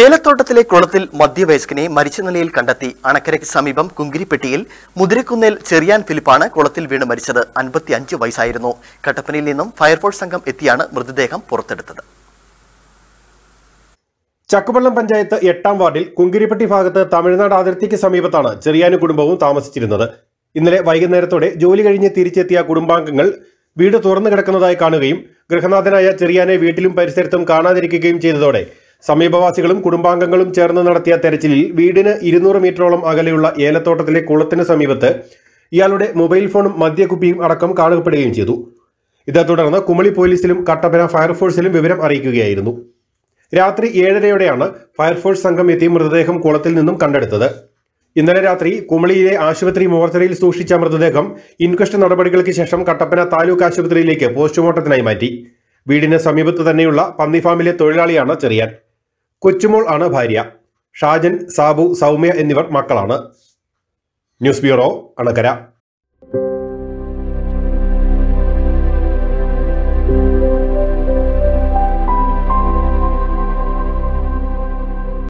ഏലത്തോട്ടത്തിലെ കുളത്തിൽ മധ്യവയസ്കനെ മരിച്ച നിലയിൽ കണ്ടെത്തി അണക്കരയ്ക്ക് സമീപം കുങ്കിരിപ്പെട്ടിയിൽ മുതിരക്കുന്നേൽ ചെറിയാൻ ഫിലിപ്പാണ് കുളത്തിൽ വീണ് മരിച്ചത് അൻപത്തിയഞ്ച് വയസ്സായിരുന്നു കട്ടപ്പനയിൽ നിന്നും ഫയർഫോഴ്സ് സംഘം എത്തിയാണ് മൃതദേഹം പുറത്തെടുത്തത് ചക്കുപള്ളം പഞ്ചായത്ത് എട്ടാം വാർഡിൽ കുങ്കിരിപ്പെട്ടി ഭാഗത്ത് തമിഴ്നാട് അതിർത്തിക്ക് സമീപത്താണ് ചെറിയാനു കുടുംബവും താമസിച്ചിരുന്നത് ഇന്നലെ വൈകുന്നേരത്തോടെ ജോലി കഴിഞ്ഞ് തിരിച്ചെത്തിയ കുടുംബാംഗങ്ങൾ വീട് തുറന്നു കിടക്കുന്നതായി കാണുകയും ഗൃഹനാഥനായ ചെറിയാനെ വീട്ടിലും പരിസരത്തും കാണാതിരിക്കുകയും ചെയ്തതോടെ സമീപവാസികളും കുടുംബാംഗങ്ങളും ചേർന്ന് നടത്തിയ തെരച്ചിലിൽ വീടിന് ഇരുന്നൂറ് മീറ്ററോളം അകലെയുള്ള ഏലത്തോട്ടത്തിലെ കുളത്തിന് സമീപത്ത് ഇയാളുടെ മൊബൈൽ ഫോണും മദ്യക്കുപ്പിയും അടക്കം കാണുകപ്പെടുകയും ചെയ്തു ഇതേ തുടർന്ന് കുമളി പോലീസിലും കട്ടപ്പന ഫയർഫോഴ്സിലും വിവരം അറിയിക്കുകയായിരുന്നു രാത്രി ഏഴരയോടെയാണ് ഫയർഫോഴ്സ് സംഘം എത്തി മൃതദേഹം കുളത്തിൽ നിന്നും കണ്ടെടുത്തത് ഇന്നലെ രാത്രി കുമളിയിലെ ആശുപത്രി മോർച്ചറിയിൽ സൂക്ഷിച്ച മൃതദേഹം ഇൻക്വസ്റ്റ് നടപടികൾക്ക് ശേഷം കട്ടപ്പന താലൂക്ക് ആശുപത്രിയിലേക്ക് പോസ്റ്റ്മോർട്ടത്തിനായി മാറ്റി വീടിന് സമീപത്ത് തന്നെയുള്ള പന്നിഫാമിലെ തൊഴിലാളിയാണ് ചെറിയാൻ കൊച്ചുമോൾ ആണ് ഭാര്യ ഷാജൻ സാബു സൗമ്യ എന്നിവർ മക്കളാണ് ന്യൂസ് ബ്യൂറോ അണകര